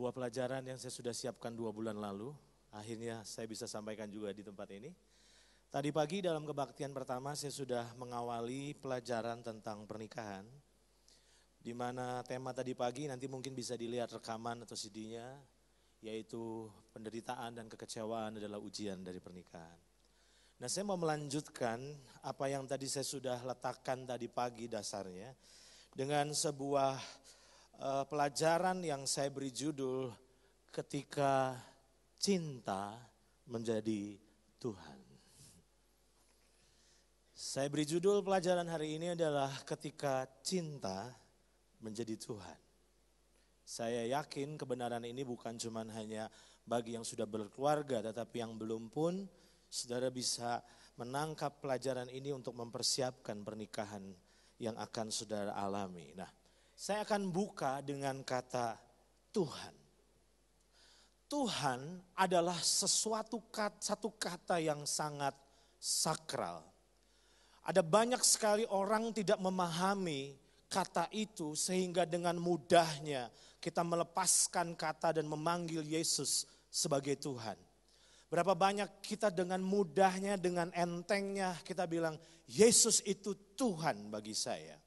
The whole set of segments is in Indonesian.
sebuah pelajaran yang saya sudah siapkan dua bulan lalu. Akhirnya saya bisa sampaikan juga di tempat ini. Tadi pagi dalam kebaktian pertama saya sudah mengawali pelajaran tentang pernikahan. Di mana tema tadi pagi nanti mungkin bisa dilihat rekaman atau CD-nya yaitu penderitaan dan kekecewaan adalah ujian dari pernikahan. Nah, saya mau melanjutkan apa yang tadi saya sudah letakkan tadi pagi dasarnya dengan sebuah Eh, pelajaran yang saya beri judul ketika cinta menjadi Tuhan. Saya beri judul pelajaran hari ini adalah ketika cinta menjadi Tuhan. Saya yakin kebenaran ini bukan cuma hanya bagi yang sudah berkeluarga, tetapi yang belum pun saudara bisa menangkap pelajaran ini untuk mempersiapkan pernikahan yang akan saudara alami. Nah, saya akan buka dengan kata Tuhan. Tuhan adalah sesuatu kata, satu kata yang sangat sakral. Ada banyak sekali orang tidak memahami kata itu sehingga dengan mudahnya kita melepaskan kata dan memanggil Yesus sebagai Tuhan. Berapa banyak kita dengan mudahnya, dengan entengnya kita bilang Yesus itu Tuhan bagi saya.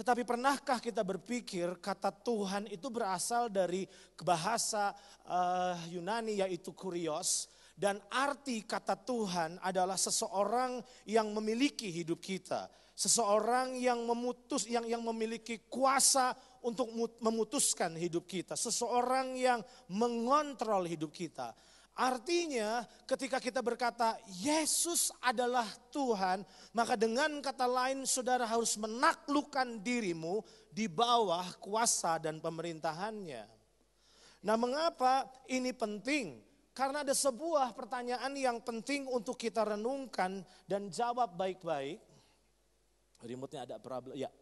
Tetapi pernahkah kita berpikir kata Tuhan itu berasal dari bahasa uh, Yunani yaitu kurios dan arti kata Tuhan adalah seseorang yang memiliki hidup kita, seseorang yang memutus yang yang memiliki kuasa untuk memutuskan hidup kita, seseorang yang mengontrol hidup kita. Artinya, ketika kita berkata Yesus adalah Tuhan, maka dengan kata lain, saudara harus menaklukkan dirimu di bawah kuasa dan pemerintahannya. Nah, mengapa ini penting? Karena ada sebuah pertanyaan yang penting untuk kita renungkan dan jawab baik-baik. Remote-nya ada problem, ya.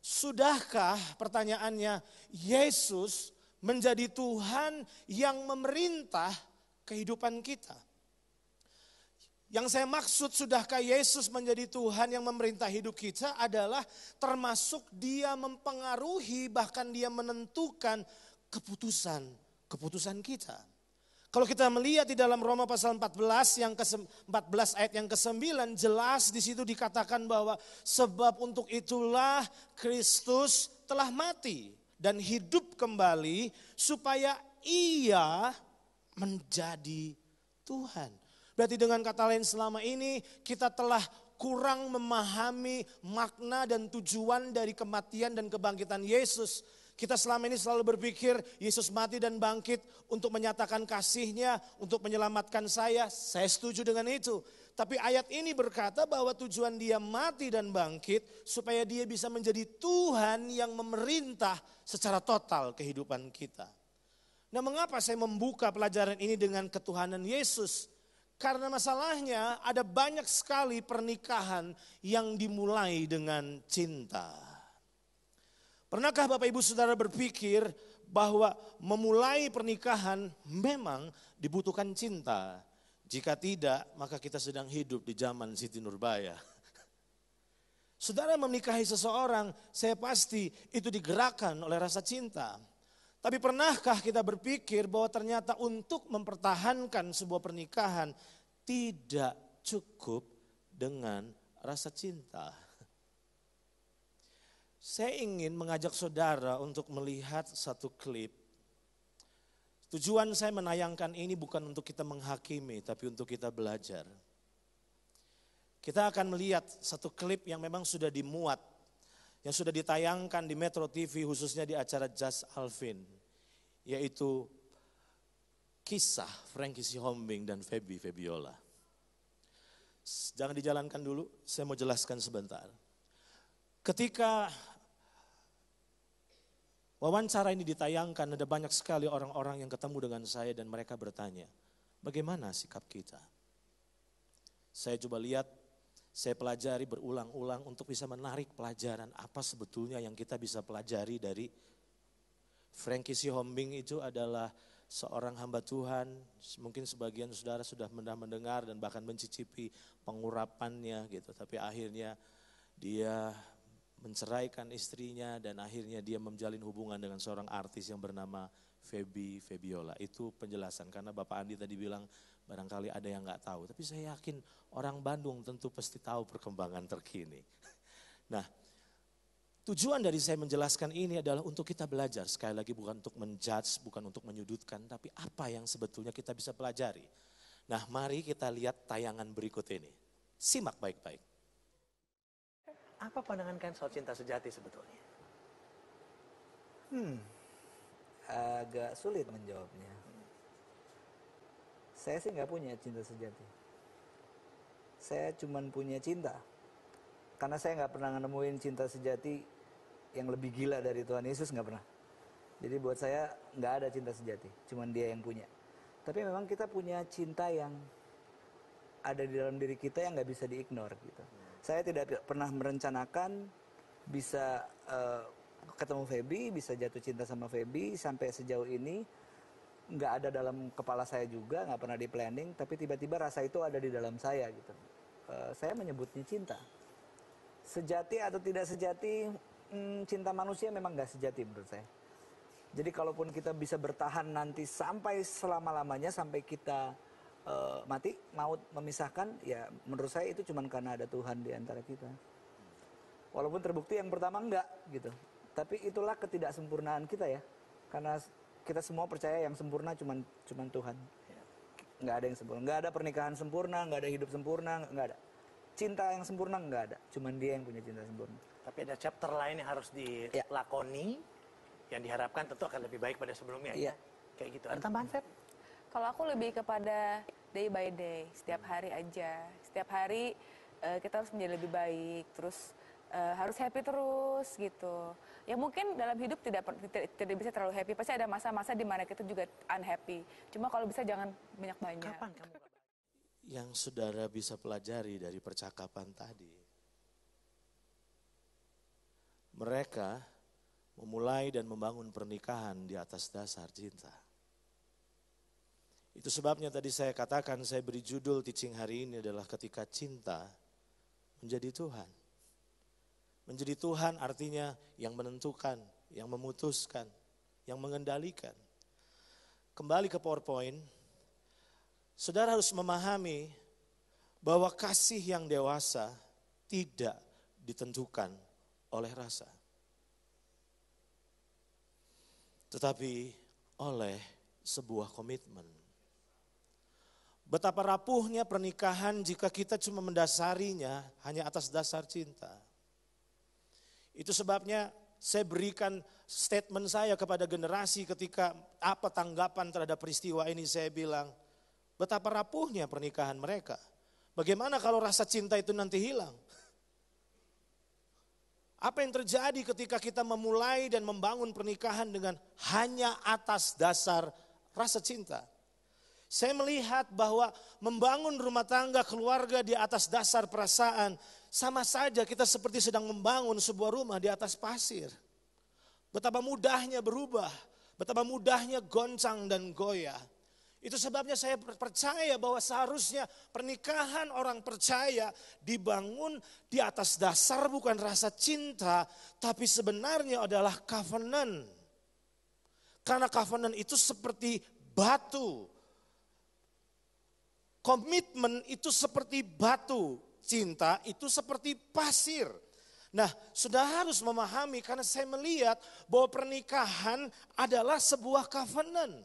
Sudahkah pertanyaannya Yesus menjadi Tuhan yang memerintah kehidupan kita. Yang saya maksud sudahkah Yesus menjadi Tuhan yang memerintah hidup kita adalah termasuk dia mempengaruhi bahkan dia menentukan keputusan keputusan kita. Kalau kita melihat di dalam Roma pasal 14 yang ke 14 ayat yang ke-9 jelas di situ dikatakan bahwa sebab untuk itulah Kristus telah mati dan hidup kembali supaya ia menjadi Tuhan. Berarti dengan kata lain selama ini kita telah kurang memahami makna dan tujuan dari kematian dan kebangkitan Yesus. Kita selama ini selalu berpikir Yesus mati dan bangkit untuk menyatakan kasihnya, untuk menyelamatkan saya. Saya setuju dengan itu. Tapi ayat ini berkata bahwa tujuan dia mati dan bangkit supaya dia bisa menjadi Tuhan yang memerintah secara total kehidupan kita. Nah mengapa saya membuka pelajaran ini dengan ketuhanan Yesus? Karena masalahnya ada banyak sekali pernikahan yang dimulai dengan cinta. Pernahkah Bapak Ibu Saudara berpikir bahwa memulai pernikahan memang dibutuhkan cinta? Jika tidak, maka kita sedang hidup di zaman Siti Nurbaya. Saudara menikahi seseorang, saya pasti itu digerakkan oleh rasa cinta. Tapi pernahkah kita berpikir bahwa ternyata untuk mempertahankan sebuah pernikahan tidak cukup dengan rasa cinta? Saya ingin mengajak saudara untuk melihat satu klip. Tujuan saya menayangkan ini bukan untuk kita menghakimi, tapi untuk kita belajar. Kita akan melihat satu klip yang memang sudah dimuat yang sudah ditayangkan di Metro TV khususnya di acara Jazz Alvin yaitu kisah Frankie Sihombing dan Feby Febiola. Jangan dijalankan dulu, saya mau jelaskan sebentar. Ketika wawancara ini ditayangkan, ada banyak sekali orang-orang yang ketemu dengan saya dan mereka bertanya, bagaimana sikap kita? Saya coba lihat saya pelajari berulang-ulang untuk bisa menarik pelajaran apa sebetulnya yang kita bisa pelajari dari Frankie Sihombing itu adalah seorang hamba Tuhan, mungkin sebagian saudara sudah mendengar dan bahkan mencicipi pengurapannya gitu, tapi akhirnya dia menceraikan istrinya dan akhirnya dia menjalin hubungan dengan seorang artis yang bernama Febi Febiola. Itu penjelasan karena Bapak Andi tadi bilang Barangkali ada yang nggak tahu, tapi saya yakin orang Bandung tentu pasti tahu perkembangan terkini. Nah, tujuan dari saya menjelaskan ini adalah untuk kita belajar. Sekali lagi bukan untuk menjudge, bukan untuk menyudutkan, tapi apa yang sebetulnya kita bisa pelajari. Nah, mari kita lihat tayangan berikut ini. Simak baik-baik. Apa pandangan kalian soal cinta sejati sebetulnya? Hmm, agak sulit menjawabnya saya sih nggak punya cinta sejati saya cuman punya cinta karena saya nggak pernah nemuin cinta sejati yang lebih gila dari Tuhan Yesus nggak pernah jadi buat saya nggak ada cinta sejati cuman dia yang punya tapi memang kita punya cinta yang ada di dalam diri kita yang nggak bisa diignore gitu saya tidak pernah merencanakan bisa uh, ketemu Feby bisa jatuh cinta sama Feby sampai sejauh ini nggak ada dalam kepala saya juga nggak pernah di planning tapi tiba-tiba rasa itu ada di dalam saya gitu uh, saya menyebutnya cinta sejati atau tidak sejati hmm, cinta manusia memang nggak sejati menurut saya jadi kalaupun kita bisa bertahan nanti sampai selama lamanya sampai kita uh, mati maut memisahkan ya menurut saya itu cuma karena ada Tuhan di antara kita walaupun terbukti yang pertama enggak gitu tapi itulah ketidaksempurnaan kita ya karena kita semua percaya yang sempurna cuman cuman Tuhan. Nggak ada yang sempurna. Nggak ada pernikahan sempurna, nggak ada hidup sempurna, nggak ada. Cinta yang sempurna nggak ada. Cuman dia yang punya cinta sempurna. Tapi ada chapter lain yang harus dilakoni, ya. yang diharapkan tentu akan lebih baik pada sebelumnya. Ya? Iya. Ya? Kayak gitu. Ada tambahan, Feb? Kalau aku lebih kepada day by day, setiap hmm. hari aja. Setiap hari eh, kita harus menjadi lebih baik. Terus Eh, harus happy terus gitu. Ya mungkin dalam hidup tidak tidak, tidak bisa terlalu happy. Pasti ada masa-masa di mana kita juga unhappy. Cuma kalau bisa jangan banyak-banyak. Kapan kamu? Yang saudara bisa pelajari dari percakapan tadi, mereka memulai dan membangun pernikahan di atas dasar cinta. Itu sebabnya tadi saya katakan saya beri judul teaching hari ini adalah ketika cinta menjadi Tuhan. Menjadi Tuhan artinya yang menentukan, yang memutuskan, yang mengendalikan. Kembali ke PowerPoint, saudara harus memahami bahwa kasih yang dewasa tidak ditentukan oleh rasa, tetapi oleh sebuah komitmen. Betapa rapuhnya pernikahan jika kita cuma mendasarinya hanya atas dasar cinta. Itu sebabnya saya berikan statement saya kepada generasi ketika apa tanggapan terhadap peristiwa ini saya bilang betapa rapuhnya pernikahan mereka. Bagaimana kalau rasa cinta itu nanti hilang? Apa yang terjadi ketika kita memulai dan membangun pernikahan dengan hanya atas dasar rasa cinta? Saya melihat bahwa membangun rumah tangga keluarga di atas dasar perasaan sama saja kita seperti sedang membangun sebuah rumah di atas pasir. Betapa mudahnya berubah, betapa mudahnya goncang dan goyah. Itu sebabnya saya percaya bahwa seharusnya pernikahan orang percaya dibangun di atas dasar bukan rasa cinta, tapi sebenarnya adalah covenant. Karena covenant itu seperti batu. Komitmen itu seperti batu cinta itu seperti pasir. Nah, sudah harus memahami karena saya melihat bahwa pernikahan adalah sebuah covenant.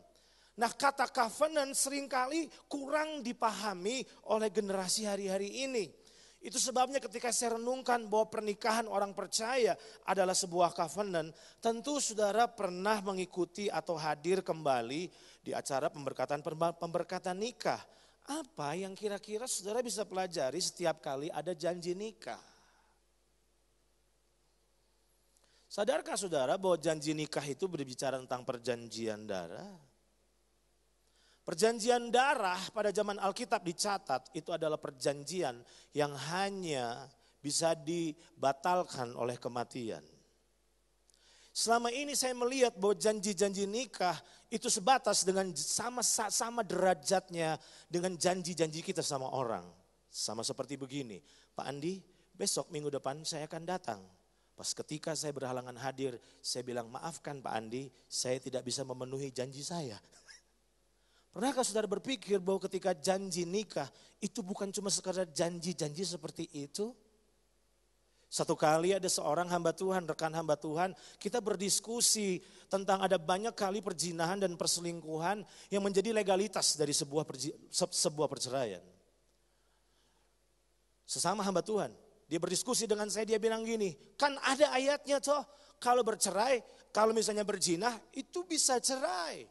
Nah, kata covenant seringkali kurang dipahami oleh generasi hari-hari ini. Itu sebabnya ketika saya renungkan bahwa pernikahan orang percaya adalah sebuah covenant, tentu saudara pernah mengikuti atau hadir kembali di acara pemberkatan pemberkatan nikah apa yang kira-kira saudara bisa pelajari setiap kali ada janji nikah? Sadarkah saudara bahwa janji nikah itu berbicara tentang perjanjian darah? Perjanjian darah pada zaman Alkitab dicatat itu adalah perjanjian yang hanya bisa dibatalkan oleh kematian. Selama ini saya melihat bahwa janji-janji nikah itu sebatas dengan sama sama derajatnya dengan janji-janji kita sama orang. Sama seperti begini, Pak Andi, besok minggu depan saya akan datang. Pas ketika saya berhalangan hadir, saya bilang maafkan Pak Andi, saya tidak bisa memenuhi janji saya. Pernahkah saudara berpikir bahwa ketika janji nikah itu bukan cuma sekadar janji-janji seperti itu? Satu kali ada seorang hamba Tuhan, rekan hamba Tuhan, kita berdiskusi tentang ada banyak kali perzinahan dan perselingkuhan yang menjadi legalitas dari sebuah sebuah perceraian. Sesama hamba Tuhan, dia berdiskusi dengan saya, dia bilang gini, kan ada ayatnya toh, kalau bercerai, kalau misalnya berzinah, itu bisa cerai.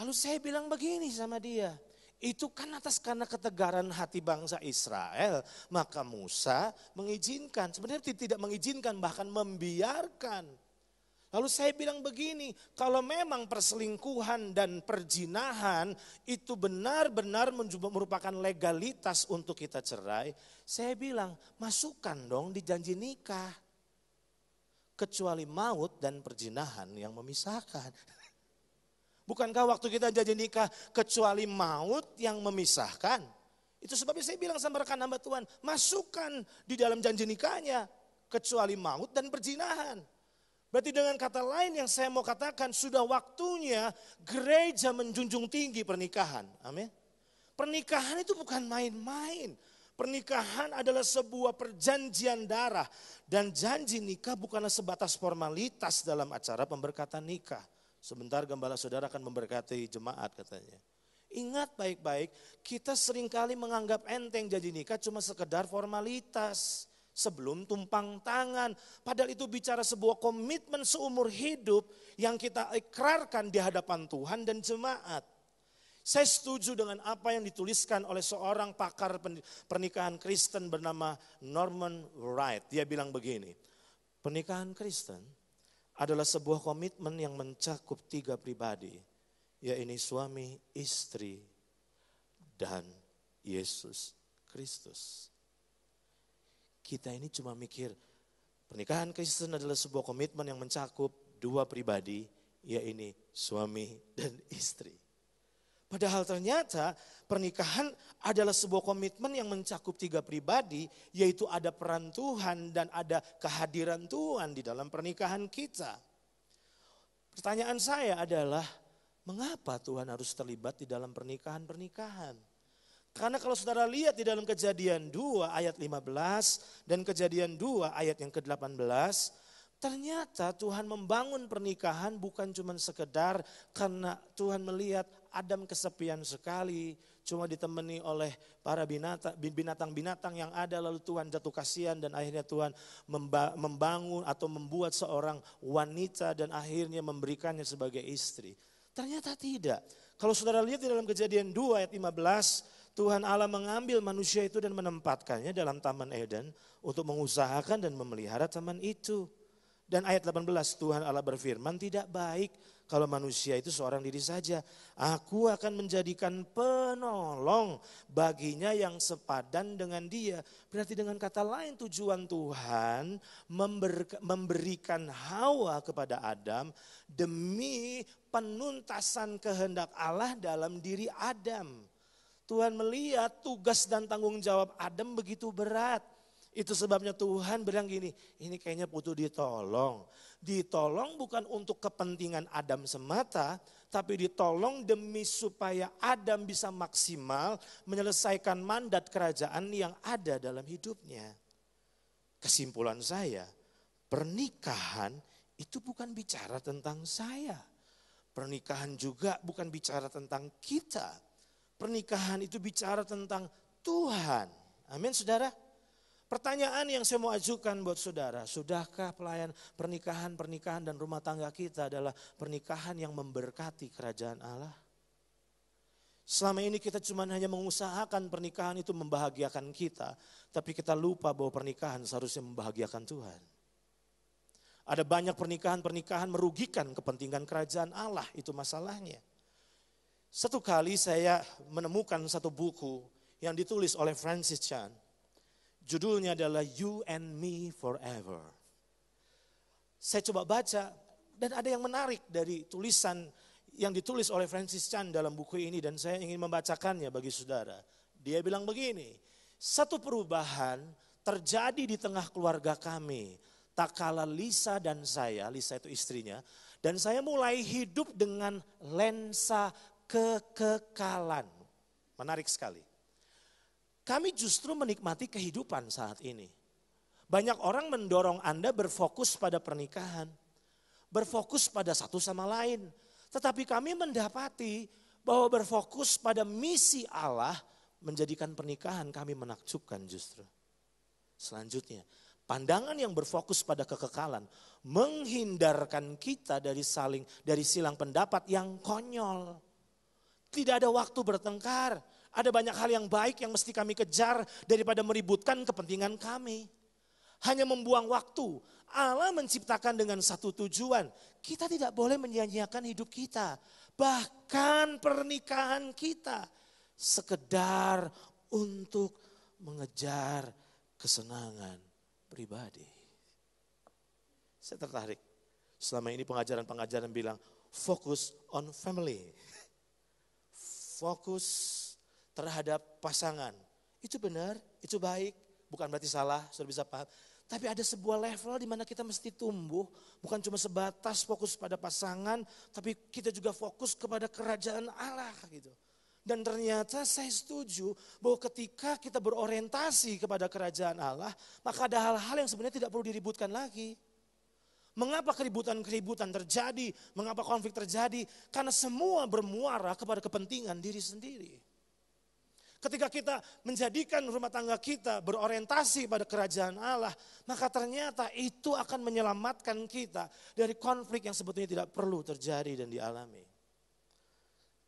Lalu saya bilang begini sama dia, itu kan atas karena ketegaran hati bangsa Israel, maka Musa mengizinkan. Sebenarnya tidak mengizinkan, bahkan membiarkan. Lalu saya bilang begini, kalau memang perselingkuhan dan perjinahan itu benar-benar merupakan legalitas untuk kita cerai, saya bilang masukkan dong di janji nikah. Kecuali maut dan perjinahan yang memisahkan. Bukankah waktu kita jadi nikah kecuali maut yang memisahkan? Itu sebabnya saya bilang sama rekan hamba Tuhan, masukkan di dalam janji nikahnya kecuali maut dan perzinahan. Berarti dengan kata lain yang saya mau katakan sudah waktunya gereja menjunjung tinggi pernikahan. Amin. Pernikahan itu bukan main-main. Pernikahan adalah sebuah perjanjian darah dan janji nikah bukanlah sebatas formalitas dalam acara pemberkatan nikah. Sebentar gembala saudara akan memberkati jemaat katanya. Ingat baik-baik, kita seringkali menganggap enteng jadi nikah cuma sekedar formalitas sebelum tumpang tangan. Padahal itu bicara sebuah komitmen seumur hidup yang kita ikrarkan di hadapan Tuhan dan jemaat. Saya setuju dengan apa yang dituliskan oleh seorang pakar pernikahan Kristen bernama Norman Wright. Dia bilang begini, pernikahan Kristen adalah sebuah komitmen yang mencakup tiga pribadi, yaitu suami, istri, dan Yesus Kristus. Kita ini cuma mikir, pernikahan Kristen adalah sebuah komitmen yang mencakup dua pribadi, yaitu suami dan istri. Padahal ternyata pernikahan adalah sebuah komitmen yang mencakup tiga pribadi, yaitu ada peran Tuhan dan ada kehadiran Tuhan di dalam pernikahan kita. Pertanyaan saya adalah, mengapa Tuhan harus terlibat di dalam pernikahan-pernikahan? Karena kalau saudara lihat di dalam kejadian 2 ayat 15 dan kejadian 2 ayat yang ke-18, Ternyata Tuhan membangun pernikahan bukan cuma sekedar karena Tuhan melihat Adam kesepian sekali, cuma ditemani oleh para binatang-binatang yang ada lalu Tuhan jatuh kasihan dan akhirnya Tuhan membangun atau membuat seorang wanita dan akhirnya memberikannya sebagai istri. Ternyata tidak. Kalau saudara lihat di dalam kejadian 2 ayat 15, Tuhan Allah mengambil manusia itu dan menempatkannya dalam Taman Eden untuk mengusahakan dan memelihara taman itu. Dan ayat 18 Tuhan Allah berfirman tidak baik kalau manusia itu seorang diri saja, aku akan menjadikan penolong baginya yang sepadan dengan dia. Berarti dengan kata lain tujuan Tuhan memberikan Hawa kepada Adam demi penuntasan kehendak Allah dalam diri Adam. Tuhan melihat tugas dan tanggung jawab Adam begitu berat itu sebabnya Tuhan bilang gini, ini kayaknya butuh ditolong. Ditolong bukan untuk kepentingan Adam semata, tapi ditolong demi supaya Adam bisa maksimal menyelesaikan mandat kerajaan yang ada dalam hidupnya. Kesimpulan saya, pernikahan itu bukan bicara tentang saya. Pernikahan juga bukan bicara tentang kita. Pernikahan itu bicara tentang Tuhan. Amin, saudara. Pertanyaan yang saya mau ajukan buat saudara, sudahkah pelayan pernikahan, pernikahan dan rumah tangga kita adalah pernikahan yang memberkati kerajaan Allah? Selama ini kita cuma hanya mengusahakan pernikahan itu membahagiakan kita, tapi kita lupa bahwa pernikahan seharusnya membahagiakan Tuhan. Ada banyak pernikahan-pernikahan merugikan kepentingan kerajaan Allah, itu masalahnya. Satu kali saya menemukan satu buku yang ditulis oleh Francis Chan Judulnya adalah You and Me Forever. Saya coba baca dan ada yang menarik dari tulisan yang ditulis oleh Francis Chan dalam buku ini dan saya ingin membacakannya bagi saudara. Dia bilang begini, satu perubahan terjadi di tengah keluarga kami. Tak kalah Lisa dan saya, Lisa itu istrinya, dan saya mulai hidup dengan lensa kekekalan. Menarik sekali. Kami justru menikmati kehidupan saat ini. Banyak orang mendorong Anda berfokus pada pernikahan, berfokus pada satu sama lain. Tetapi kami mendapati bahwa berfokus pada misi Allah menjadikan pernikahan kami menakjubkan justru. Selanjutnya, pandangan yang berfokus pada kekekalan menghindarkan kita dari saling dari silang pendapat yang konyol. Tidak ada waktu bertengkar, ada banyak hal yang baik yang mesti kami kejar daripada meributkan kepentingan kami. Hanya membuang waktu. Allah menciptakan dengan satu tujuan. Kita tidak boleh menyia-nyiakan hidup kita. Bahkan pernikahan kita. Sekedar untuk mengejar kesenangan pribadi. Saya tertarik. Selama ini pengajaran-pengajaran bilang fokus on family. Fokus terhadap pasangan. Itu benar, itu baik, bukan berarti salah, sudah bisa paham. Tapi ada sebuah level di mana kita mesti tumbuh, bukan cuma sebatas fokus pada pasangan, tapi kita juga fokus kepada kerajaan Allah gitu. Dan ternyata saya setuju bahwa ketika kita berorientasi kepada kerajaan Allah, maka ada hal-hal yang sebenarnya tidak perlu diributkan lagi. Mengapa keributan-keributan terjadi? Mengapa konflik terjadi? Karena semua bermuara kepada kepentingan diri sendiri. Ketika kita menjadikan rumah tangga kita berorientasi pada kerajaan Allah, maka ternyata itu akan menyelamatkan kita dari konflik yang sebetulnya tidak perlu terjadi dan dialami.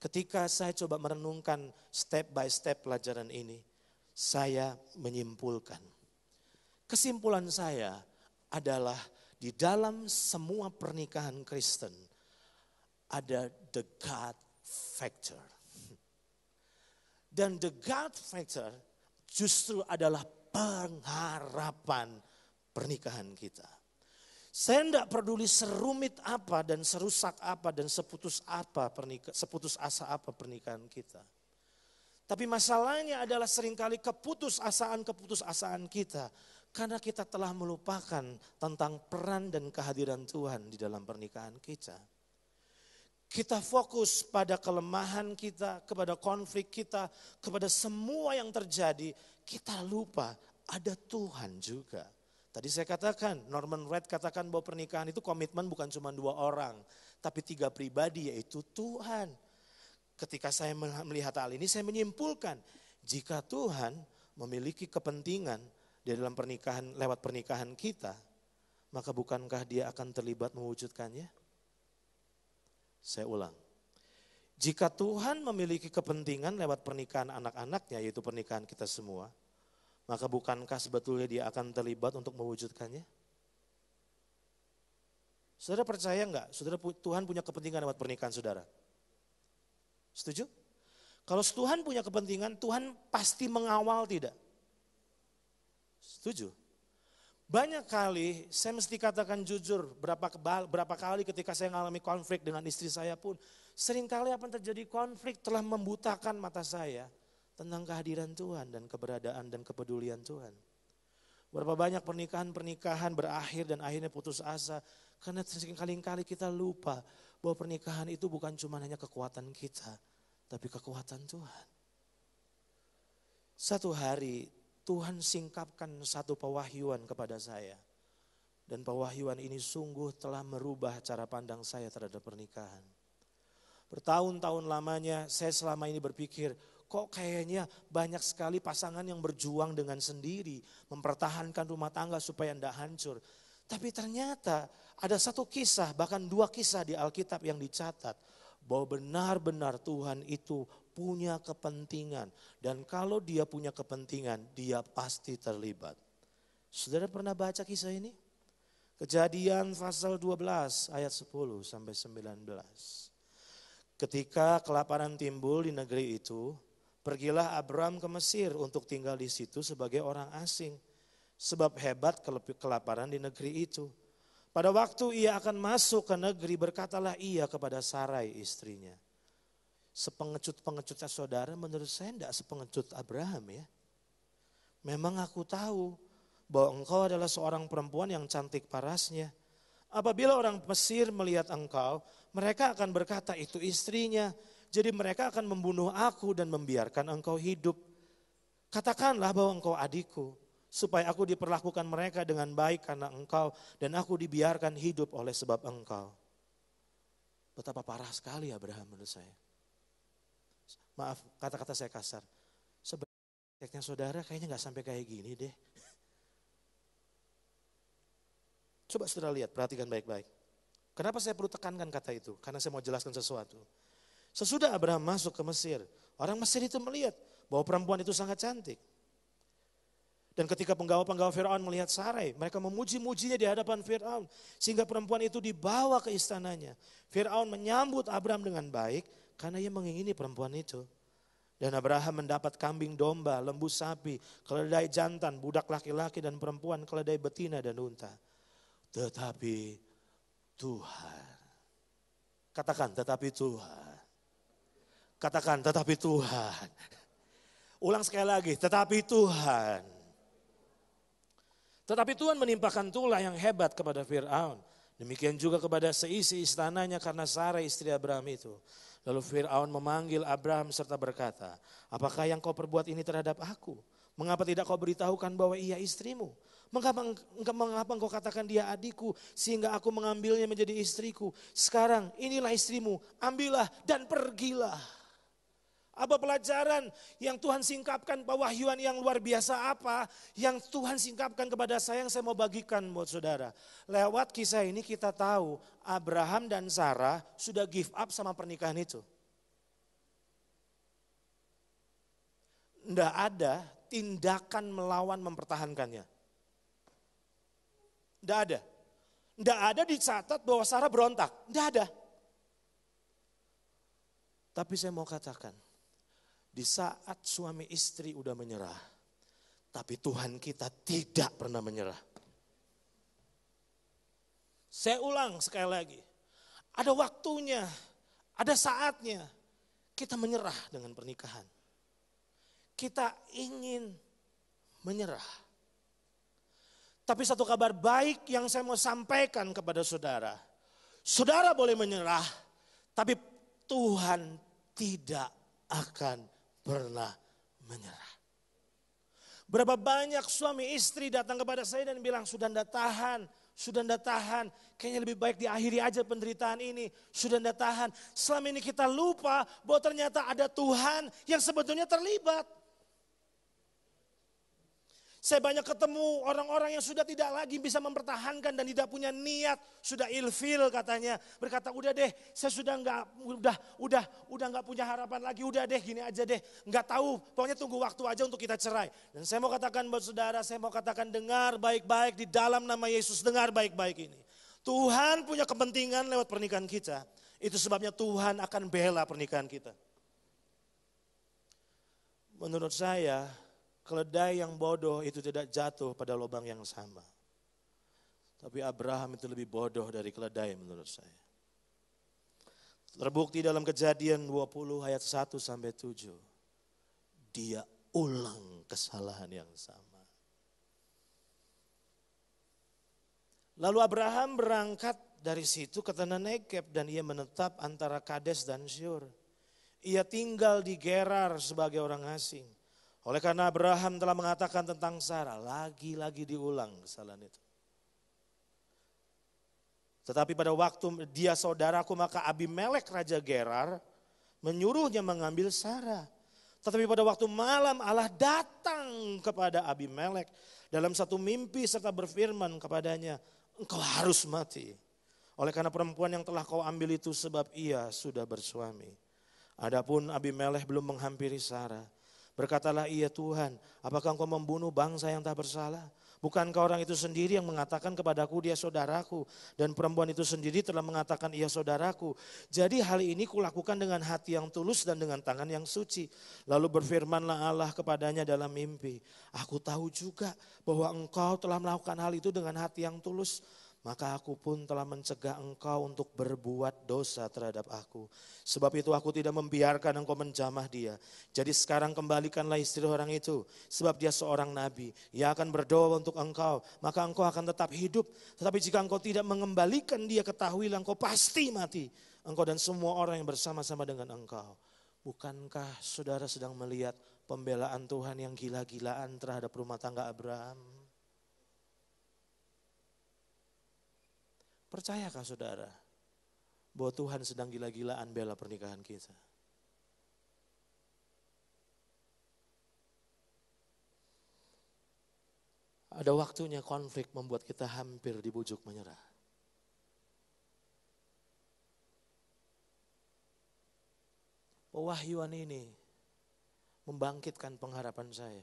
Ketika saya coba merenungkan step by step pelajaran ini, saya menyimpulkan. Kesimpulan saya adalah di dalam semua pernikahan Kristen ada the God factor. Dan the God factor justru adalah pengharapan pernikahan kita. Saya tidak peduli serumit apa dan serusak apa dan seputus apa pernikah, seputus asa apa pernikahan kita. Tapi masalahnya adalah seringkali keputus asaan keputus asaan kita karena kita telah melupakan tentang peran dan kehadiran Tuhan di dalam pernikahan kita. Kita fokus pada kelemahan kita, kepada konflik kita, kepada semua yang terjadi. Kita lupa ada Tuhan juga. Tadi saya katakan, Norman Red katakan bahwa pernikahan itu komitmen bukan cuma dua orang, tapi tiga pribadi yaitu Tuhan. Ketika saya melihat hal ini, saya menyimpulkan jika Tuhan memiliki kepentingan di dalam pernikahan lewat pernikahan kita, maka bukankah dia akan terlibat mewujudkannya? Saya ulang. Jika Tuhan memiliki kepentingan lewat pernikahan anak-anaknya, yaitu pernikahan kita semua, maka bukankah sebetulnya dia akan terlibat untuk mewujudkannya? Saudara percaya enggak? Saudara Tuhan punya kepentingan lewat pernikahan saudara. Setuju? Kalau Tuhan punya kepentingan, Tuhan pasti mengawal tidak? Setuju? Banyak kali saya mesti katakan jujur, berapa kebal, berapa kali ketika saya mengalami konflik dengan istri saya pun, seringkali apa yang terjadi konflik telah membutakan mata saya tentang kehadiran Tuhan dan keberadaan dan kepedulian Tuhan. Berapa banyak pernikahan-pernikahan berakhir dan akhirnya putus asa karena seringkali-kali kita lupa bahwa pernikahan itu bukan cuma hanya kekuatan kita, tapi kekuatan Tuhan. Satu hari Tuhan singkapkan satu pewahyuan kepada saya. Dan pewahyuan ini sungguh telah merubah cara pandang saya terhadap pernikahan. Bertahun-tahun lamanya saya selama ini berpikir, kok kayaknya banyak sekali pasangan yang berjuang dengan sendiri, mempertahankan rumah tangga supaya tidak hancur. Tapi ternyata ada satu kisah, bahkan dua kisah di Alkitab yang dicatat, bahwa benar-benar Tuhan itu punya kepentingan. Dan kalau dia punya kepentingan, dia pasti terlibat. Saudara pernah baca kisah ini? Kejadian pasal 12 ayat 10 sampai 19. Ketika kelaparan timbul di negeri itu, pergilah Abram ke Mesir untuk tinggal di situ sebagai orang asing. Sebab hebat kelaparan di negeri itu. Pada waktu ia akan masuk ke negeri, berkatalah ia kepada Sarai istrinya sepengecut-pengecutnya saudara menurut saya tidak sepengecut Abraham ya. Memang aku tahu bahwa engkau adalah seorang perempuan yang cantik parasnya. Apabila orang Mesir melihat engkau, mereka akan berkata itu istrinya. Jadi mereka akan membunuh aku dan membiarkan engkau hidup. Katakanlah bahwa engkau adikku, supaya aku diperlakukan mereka dengan baik karena engkau dan aku dibiarkan hidup oleh sebab engkau. Betapa parah sekali Abraham menurut saya maaf kata-kata saya kasar. Sebenarnya saudara kayaknya nggak sampai kayak gini deh. Coba saudara lihat, perhatikan baik-baik. Kenapa saya perlu tekankan kata itu? Karena saya mau jelaskan sesuatu. Sesudah Abraham masuk ke Mesir, orang Mesir itu melihat bahwa perempuan itu sangat cantik. Dan ketika penggawa-penggawa Firaun melihat Sarai, mereka memuji-mujinya di hadapan Firaun sehingga perempuan itu dibawa ke istananya. Firaun menyambut Abraham dengan baik karena ia mengingini perempuan itu. Dan Abraham mendapat kambing domba, lembu sapi, keledai jantan, budak laki-laki dan perempuan, keledai betina dan unta. Tetapi Tuhan. Katakan tetapi Tuhan. Katakan tetapi Tuhan. Ulang sekali lagi, tetapi Tuhan. Tetapi Tuhan menimpakan tulah yang hebat kepada Fir'aun. Demikian juga kepada seisi istananya karena Sarah istri Abraham itu. Lalu Fir'aun memanggil Abraham serta berkata, apakah yang kau perbuat ini terhadap aku? Mengapa tidak kau beritahukan bahwa ia istrimu? Mengapa, mengapa engkau katakan dia adikku sehingga aku mengambilnya menjadi istriku? Sekarang inilah istrimu, ambillah dan pergilah. Apa pelajaran yang Tuhan singkapkan Pak Wahyuan yang luar biasa apa yang Tuhan singkapkan kepada saya yang saya mau bagikan buat saudara. Lewat kisah ini kita tahu Abraham dan Sarah sudah give up sama pernikahan itu. Tidak ada tindakan melawan mempertahankannya. Tidak ada. Tidak ada dicatat bahwa Sarah berontak. Tidak ada. Tapi saya mau katakan, di saat suami istri udah menyerah, tapi Tuhan kita tidak pernah menyerah. Saya ulang sekali lagi, ada waktunya, ada saatnya kita menyerah dengan pernikahan. Kita ingin menyerah. Tapi satu kabar baik yang saya mau sampaikan kepada saudara. Saudara boleh menyerah, tapi Tuhan tidak akan pernah menyerah. Berapa banyak suami istri datang kepada saya dan bilang, sudah tidak tahan, sudah tidak tahan, kayaknya lebih baik diakhiri aja penderitaan ini, sudah tidak tahan. Selama ini kita lupa bahwa ternyata ada Tuhan yang sebetulnya terlibat. Saya banyak ketemu orang-orang yang sudah tidak lagi bisa mempertahankan dan tidak punya niat, sudah ilfil katanya. Berkata udah deh, saya sudah nggak udah udah udah nggak punya harapan lagi, udah deh gini aja deh, nggak tahu. Pokoknya tunggu waktu aja untuk kita cerai. Dan saya mau katakan buat saudara, saya mau katakan dengar baik-baik di dalam nama Yesus dengar baik-baik ini. Tuhan punya kepentingan lewat pernikahan kita. Itu sebabnya Tuhan akan bela pernikahan kita. Menurut saya, keledai yang bodoh itu tidak jatuh pada lubang yang sama. Tapi Abraham itu lebih bodoh dari keledai menurut saya. Terbukti dalam kejadian 20 ayat 1 sampai 7. Dia ulang kesalahan yang sama. Lalu Abraham berangkat dari situ ke tanah Negev dan ia menetap antara Kades dan Syur. Ia tinggal di Gerar sebagai orang asing. Oleh karena Abraham telah mengatakan tentang Sarah, lagi-lagi diulang kesalahan itu. Tetapi pada waktu dia saudaraku maka Abimelek Raja Gerar menyuruhnya mengambil Sarah. Tetapi pada waktu malam Allah datang kepada Abimelek dalam satu mimpi serta berfirman kepadanya, engkau harus mati. Oleh karena perempuan yang telah kau ambil itu sebab ia sudah bersuami. Adapun Abimelek belum menghampiri Sarah Berkatalah ia Tuhan, apakah engkau membunuh bangsa yang tak bersalah? Bukankah orang itu sendiri yang mengatakan kepadaku dia saudaraku dan perempuan itu sendiri telah mengatakan ia saudaraku. Jadi hal ini kulakukan dengan hati yang tulus dan dengan tangan yang suci. Lalu berfirmanlah Allah kepadanya dalam mimpi, aku tahu juga bahwa engkau telah melakukan hal itu dengan hati yang tulus maka aku pun telah mencegah engkau untuk berbuat dosa terhadap aku. Sebab itu aku tidak membiarkan engkau menjamah dia. Jadi sekarang kembalikanlah istri orang itu, sebab dia seorang nabi. Ia akan berdoa untuk engkau, maka engkau akan tetap hidup. Tetapi jika engkau tidak mengembalikan dia, ketahuilah engkau pasti mati. Engkau dan semua orang yang bersama-sama dengan engkau. Bukankah saudara sedang melihat pembelaan Tuhan yang gila-gilaan terhadap rumah tangga Abraham? Percayakah saudara bahwa Tuhan sedang gila-gilaan bela pernikahan kita? Ada waktunya konflik membuat kita hampir dibujuk menyerah. Wahyuan ini membangkitkan pengharapan saya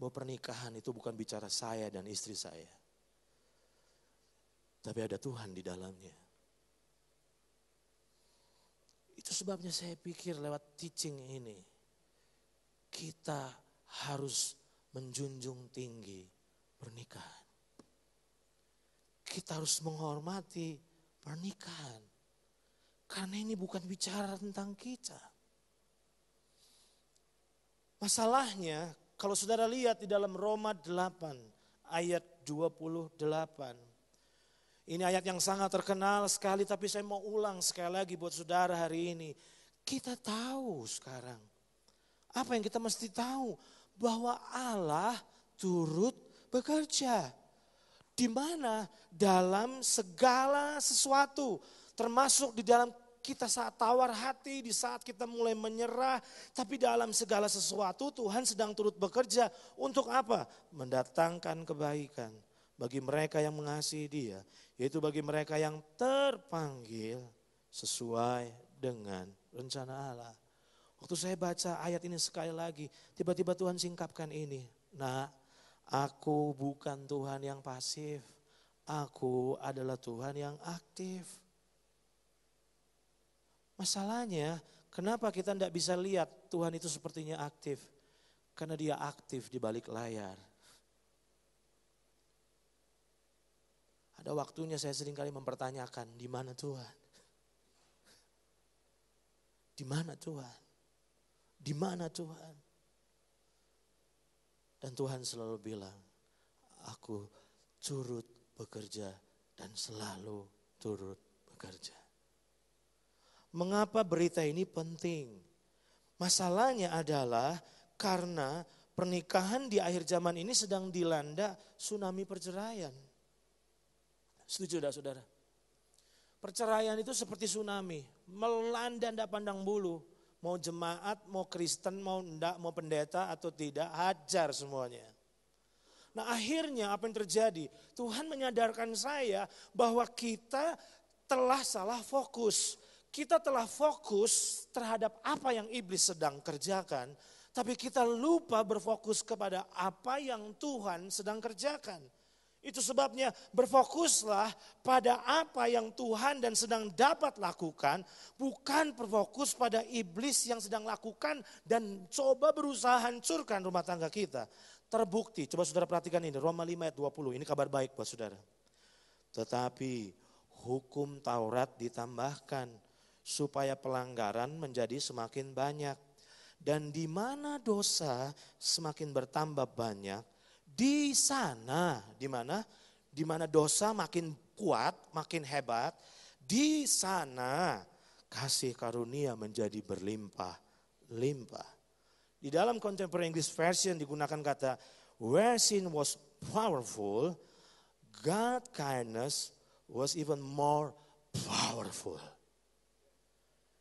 bahwa pernikahan itu bukan bicara saya dan istri saya tapi ada Tuhan di dalamnya. Itu sebabnya saya pikir lewat teaching ini, kita harus menjunjung tinggi pernikahan. Kita harus menghormati pernikahan. Karena ini bukan bicara tentang kita. Masalahnya kalau saudara lihat di dalam Roma 8 ayat 28 ini ayat yang sangat terkenal sekali tapi saya mau ulang sekali lagi buat saudara hari ini. Kita tahu sekarang. Apa yang kita mesti tahu? Bahwa Allah turut bekerja. Di mana dalam segala sesuatu termasuk di dalam kita saat tawar hati, di saat kita mulai menyerah, tapi dalam segala sesuatu Tuhan sedang turut bekerja untuk apa? Mendatangkan kebaikan bagi mereka yang mengasihi Dia, yaitu bagi mereka yang terpanggil sesuai dengan rencana Allah. Waktu saya baca ayat ini sekali lagi, tiba-tiba Tuhan singkapkan ini. Nah, aku bukan Tuhan yang pasif, aku adalah Tuhan yang aktif. Masalahnya, kenapa kita tidak bisa lihat Tuhan itu sepertinya aktif? Karena dia aktif di balik layar Ada waktunya saya seringkali mempertanyakan, di mana Tuhan? Di mana Tuhan? Di mana Tuhan? Dan Tuhan selalu bilang, aku turut bekerja dan selalu turut bekerja. Mengapa berita ini penting? Masalahnya adalah karena pernikahan di akhir zaman ini sedang dilanda tsunami perceraian. Setuju tidak saudara? Perceraian itu seperti tsunami, melanda tidak pandang bulu. Mau jemaat, mau Kristen, mau ndak, mau pendeta atau tidak, hajar semuanya. Nah akhirnya apa yang terjadi? Tuhan menyadarkan saya bahwa kita telah salah fokus. Kita telah fokus terhadap apa yang iblis sedang kerjakan. Tapi kita lupa berfokus kepada apa yang Tuhan sedang kerjakan. Itu sebabnya berfokuslah pada apa yang Tuhan dan sedang dapat lakukan, bukan berfokus pada iblis yang sedang lakukan dan coba berusaha hancurkan rumah tangga kita. Terbukti, coba saudara perhatikan ini, Roma 5 ayat 20, ini kabar baik buat saudara. Tetapi hukum Taurat ditambahkan supaya pelanggaran menjadi semakin banyak. Dan di mana dosa semakin bertambah banyak, di sana, di mana? Di mana dosa makin kuat, makin hebat, di sana kasih karunia menjadi berlimpah-limpah. Di dalam contemporary English version digunakan kata where sin was powerful, God kindness was even more powerful.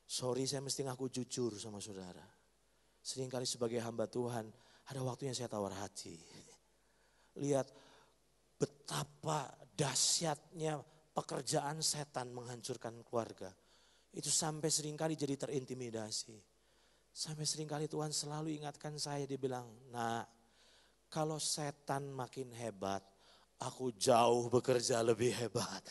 Sorry saya mesti ngaku jujur sama saudara. Seringkali sebagai hamba Tuhan ada waktunya saya tawar hati lihat betapa dahsyatnya pekerjaan setan menghancurkan keluarga. Itu sampai seringkali jadi terintimidasi. Sampai seringkali Tuhan selalu ingatkan saya, dia bilang, nah kalau setan makin hebat, aku jauh bekerja lebih hebat.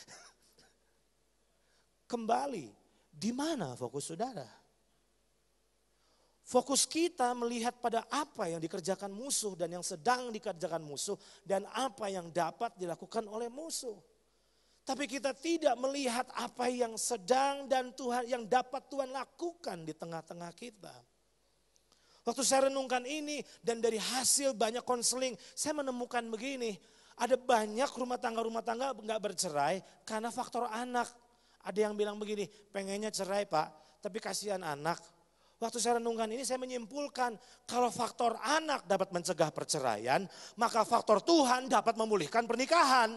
Kembali, di mana fokus saudara? Fokus kita melihat pada apa yang dikerjakan musuh dan yang sedang dikerjakan musuh dan apa yang dapat dilakukan oleh musuh. Tapi kita tidak melihat apa yang sedang dan Tuhan yang dapat Tuhan lakukan di tengah-tengah kita. Waktu saya renungkan ini dan dari hasil banyak konseling, saya menemukan begini, ada banyak rumah tangga-rumah tangga nggak bercerai karena faktor anak. Ada yang bilang begini, pengennya cerai pak, tapi kasihan anak, Waktu saya renungkan ini saya menyimpulkan kalau faktor anak dapat mencegah perceraian, maka faktor Tuhan dapat memulihkan pernikahan.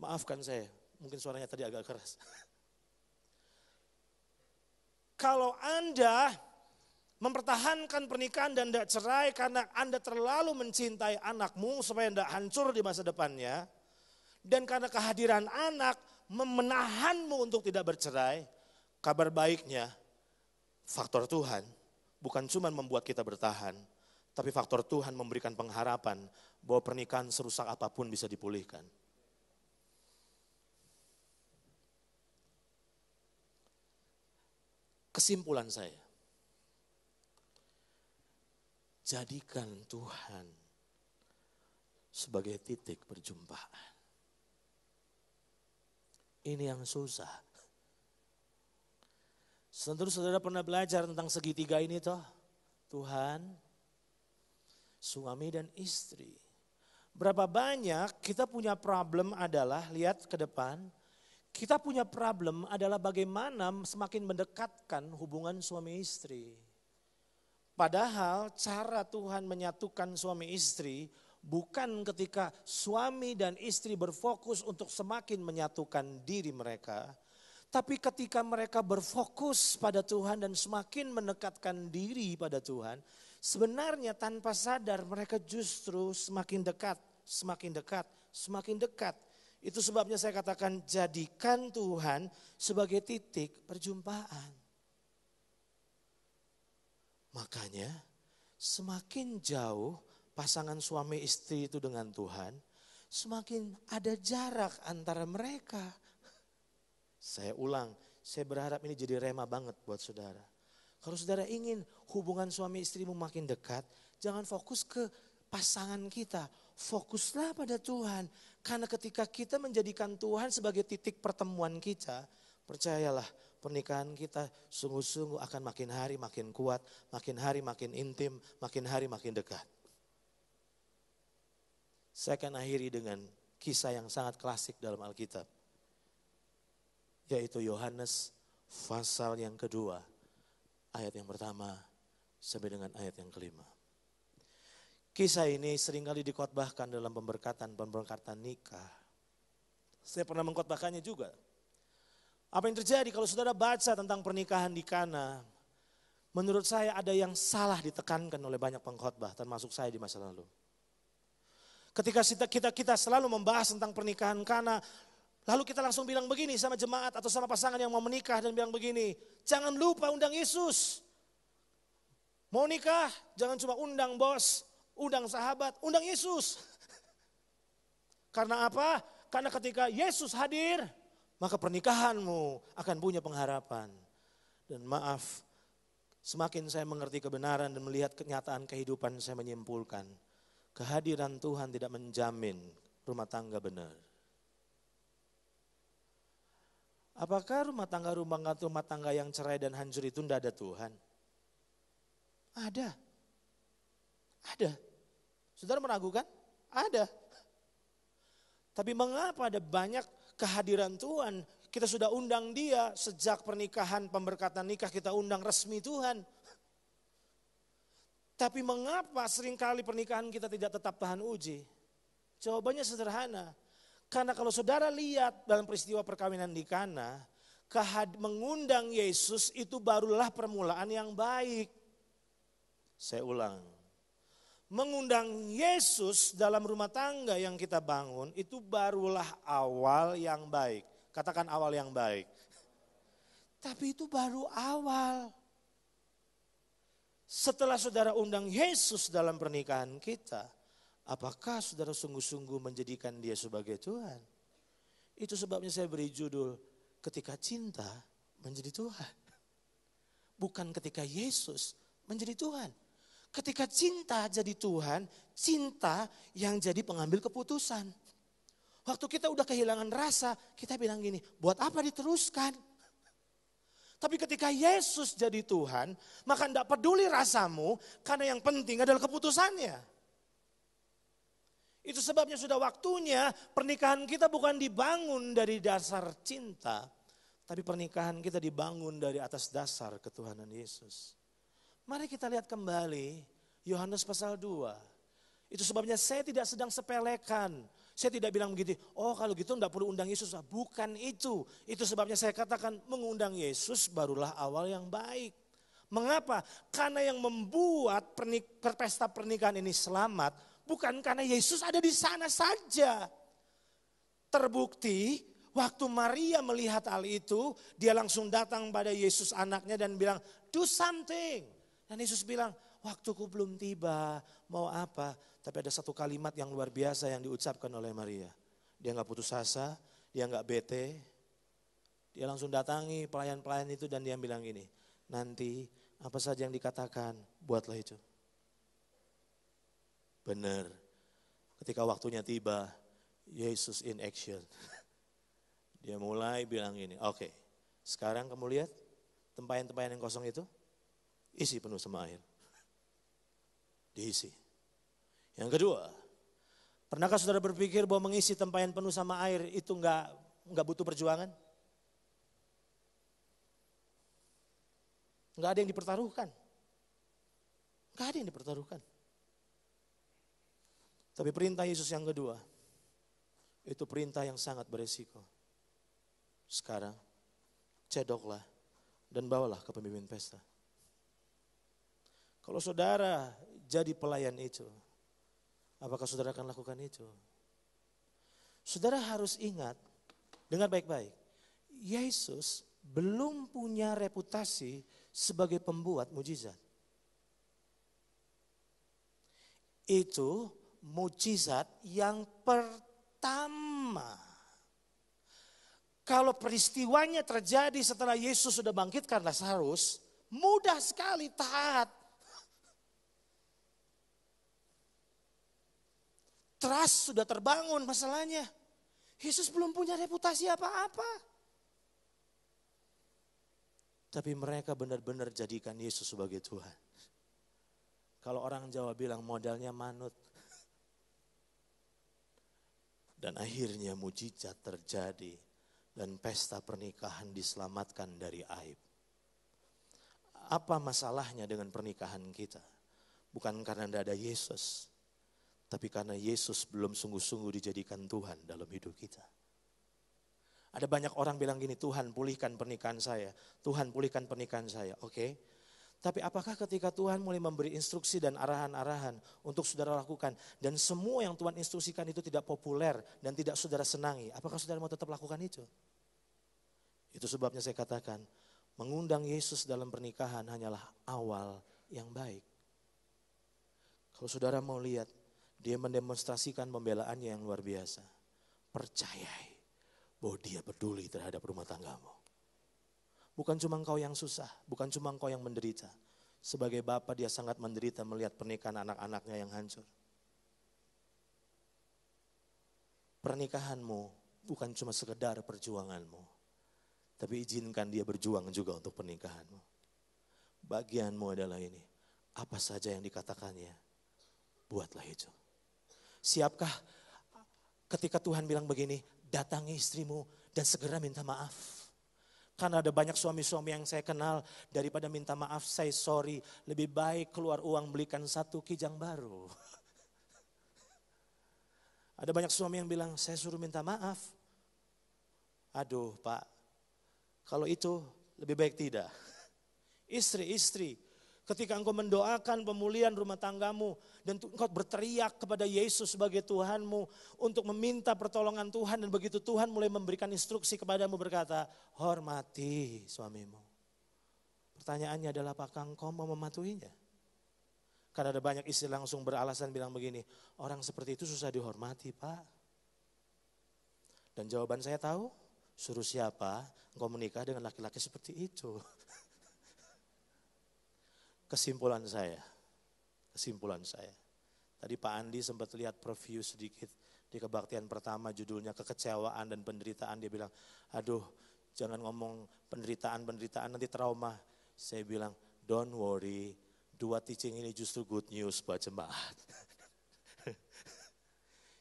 Maafkan saya, mungkin suaranya tadi agak keras. kalau Anda mempertahankan pernikahan dan tidak cerai karena Anda terlalu mencintai anakmu supaya tidak hancur di masa depannya, dan karena kehadiran anak, memenahanmu untuk tidak bercerai, kabar baiknya faktor Tuhan bukan cuma membuat kita bertahan, tapi faktor Tuhan memberikan pengharapan bahwa pernikahan serusak apapun bisa dipulihkan. Kesimpulan saya, jadikan Tuhan sebagai titik perjumpaan. Ini yang susah. Saudara-saudara pernah belajar tentang segitiga ini toh? Tuhan, suami dan istri. Berapa banyak kita punya problem adalah lihat ke depan. Kita punya problem adalah bagaimana semakin mendekatkan hubungan suami istri. Padahal cara Tuhan menyatukan suami istri bukan ketika suami dan istri berfokus untuk semakin menyatukan diri mereka, tapi ketika mereka berfokus pada Tuhan dan semakin mendekatkan diri pada Tuhan, sebenarnya tanpa sadar mereka justru semakin dekat, semakin dekat, semakin dekat. Itu sebabnya saya katakan jadikan Tuhan sebagai titik perjumpaan. Makanya semakin jauh pasangan suami istri itu dengan Tuhan, semakin ada jarak antara mereka. Saya ulang, saya berharap ini jadi rema banget buat saudara. Kalau saudara ingin hubungan suami istri makin dekat, jangan fokus ke pasangan kita. Fokuslah pada Tuhan. Karena ketika kita menjadikan Tuhan sebagai titik pertemuan kita, percayalah pernikahan kita sungguh-sungguh akan makin hari makin kuat, makin hari makin intim, makin hari makin dekat. Saya akan akhiri dengan kisah yang sangat klasik dalam Alkitab. Yaitu Yohanes pasal yang kedua, ayat yang pertama sampai dengan ayat yang kelima. Kisah ini seringkali dikotbahkan dalam pemberkatan-pemberkatan nikah. Saya pernah mengkotbahkannya juga. Apa yang terjadi kalau saudara baca tentang pernikahan di Kana? Menurut saya ada yang salah ditekankan oleh banyak pengkhotbah termasuk saya di masa lalu. Ketika kita, kita selalu membahas tentang pernikahan karena lalu kita langsung bilang begini sama jemaat atau sama pasangan yang mau menikah dan bilang begini, jangan lupa undang Yesus. Mau nikah, jangan cuma undang bos, undang sahabat, undang Yesus. Karena apa? Karena ketika Yesus hadir, maka pernikahanmu akan punya pengharapan. Dan maaf, semakin saya mengerti kebenaran dan melihat kenyataan kehidupan saya menyimpulkan Kehadiran Tuhan tidak menjamin rumah tangga benar. Apakah rumah tangga rumah tangga rumah tangga yang cerai dan hancur itu tidak ada Tuhan? Ada. Ada. Saudara meragukan? Ada. Tapi mengapa ada banyak kehadiran Tuhan? Kita sudah undang dia sejak pernikahan, pemberkatan nikah kita undang resmi Tuhan. Tapi mengapa seringkali pernikahan kita tidak tetap tahan uji? Jawabannya sederhana. Karena kalau saudara lihat dalam peristiwa perkawinan di Kana, kehad mengundang Yesus itu barulah permulaan yang baik. Saya ulang. Mengundang Yesus dalam rumah tangga yang kita bangun itu barulah awal yang baik. Katakan awal yang baik. Tapi itu baru awal setelah saudara undang Yesus dalam pernikahan kita, apakah saudara sungguh-sungguh menjadikan dia sebagai Tuhan? Itu sebabnya saya beri judul ketika cinta menjadi Tuhan. Bukan ketika Yesus menjadi Tuhan. Ketika cinta jadi Tuhan, cinta yang jadi pengambil keputusan. Waktu kita udah kehilangan rasa, kita bilang gini, buat apa diteruskan? Tapi ketika Yesus jadi Tuhan, maka tidak peduli rasamu karena yang penting adalah keputusannya. Itu sebabnya sudah waktunya pernikahan kita bukan dibangun dari dasar cinta, tapi pernikahan kita dibangun dari atas dasar ketuhanan Yesus. Mari kita lihat kembali Yohanes pasal 2. Itu sebabnya saya tidak sedang sepelekan saya tidak bilang begitu, oh kalau gitu nggak perlu undang Yesus. Bukan itu. Itu sebabnya saya katakan mengundang Yesus barulah awal yang baik. Mengapa? Karena yang membuat pernik, pesta pernikahan ini selamat bukan karena Yesus ada di sana saja. Terbukti waktu Maria melihat hal itu, dia langsung datang pada Yesus anaknya dan bilang, "Do something." Dan Yesus bilang, "Waktuku belum tiba. Mau apa? Tapi ada satu kalimat yang luar biasa yang diucapkan oleh Maria. Dia nggak putus asa, dia nggak bete. Dia langsung datangi pelayan-pelayan itu dan dia bilang ini. nanti apa saja yang dikatakan, buatlah itu. Benar. Ketika waktunya tiba, Yesus in action. Dia mulai bilang ini. oke, okay, sekarang kamu lihat tempayan-tempayan yang kosong itu, isi penuh sama air. Diisi. Yang kedua, pernahkah saudara berpikir bahwa mengisi tempayan penuh sama air itu enggak enggak butuh perjuangan? Enggak ada yang dipertaruhkan. Enggak ada yang dipertaruhkan. Tapi perintah Yesus yang kedua, itu perintah yang sangat beresiko. Sekarang, cedoklah dan bawalah ke pemimpin pesta. Kalau saudara jadi pelayan itu, Apakah saudara akan lakukan itu? Saudara harus ingat dengan baik-baik. Yesus belum punya reputasi sebagai pembuat mujizat. Itu mujizat yang pertama. Kalau peristiwanya terjadi setelah Yesus sudah bangkit karena seharus, mudah sekali taat Trust sudah terbangun masalahnya. Yesus belum punya reputasi apa-apa. Tapi mereka benar-benar jadikan Yesus sebagai Tuhan. Kalau orang Jawa bilang modalnya manut. Dan akhirnya mujizat terjadi. Dan pesta pernikahan diselamatkan dari aib. Apa masalahnya dengan pernikahan kita? Bukan karena tidak ada Yesus. Tapi karena Yesus belum sungguh-sungguh dijadikan Tuhan dalam hidup kita. Ada banyak orang bilang gini, Tuhan pulihkan pernikahan saya. Tuhan pulihkan pernikahan saya. Oke. Okay. Tapi apakah ketika Tuhan mulai memberi instruksi dan arahan-arahan untuk saudara lakukan dan semua yang Tuhan instruksikan itu tidak populer dan tidak saudara senangi, apakah saudara mau tetap lakukan itu? Itu sebabnya saya katakan, mengundang Yesus dalam pernikahan hanyalah awal yang baik. Kalau saudara mau lihat dia mendemonstrasikan pembelaannya yang luar biasa. Percayai bahwa dia peduli terhadap rumah tanggamu. Bukan cuma engkau yang susah, bukan cuma engkau yang menderita. Sebagai bapak dia sangat menderita melihat pernikahan anak-anaknya yang hancur. Pernikahanmu bukan cuma sekedar perjuanganmu, tapi izinkan dia berjuang juga untuk pernikahanmu. Bagianmu adalah ini, apa saja yang dikatakannya, buatlah itu. Siapkah ketika Tuhan bilang begini, datangi istrimu dan segera minta maaf. Karena ada banyak suami-suami yang saya kenal, daripada minta maaf, saya sorry, lebih baik keluar uang belikan satu kijang baru. Ada banyak suami yang bilang, saya suruh minta maaf. Aduh pak, kalau itu lebih baik tidak. Istri-istri Ketika engkau mendoakan pemulihan rumah tanggamu dan engkau berteriak kepada Yesus sebagai Tuhanmu untuk meminta pertolongan Tuhan dan begitu Tuhan mulai memberikan instruksi kepadamu berkata, hormati suamimu. Pertanyaannya adalah apakah engkau mau mematuhinya? Karena ada banyak istri langsung beralasan bilang begini, orang seperti itu susah dihormati pak. Dan jawaban saya tahu, suruh siapa engkau menikah dengan laki-laki seperti itu. kesimpulan saya. Kesimpulan saya. Tadi Pak Andi sempat lihat preview sedikit di kebaktian pertama judulnya kekecewaan dan penderitaan. Dia bilang, aduh jangan ngomong penderitaan-penderitaan nanti trauma. Saya bilang, don't worry, dua teaching ini justru good news buat jemaat.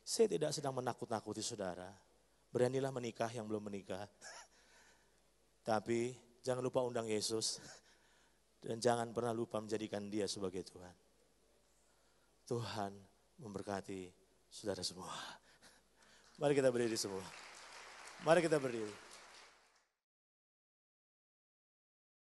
saya tidak sedang menakut-nakuti saudara. Beranilah menikah yang belum menikah. Tapi jangan lupa undang Yesus. Dan jangan pernah lupa menjadikan dia sebagai Tuhan. Tuhan memberkati saudara semua. Mari kita berdiri semua. Mari kita berdiri.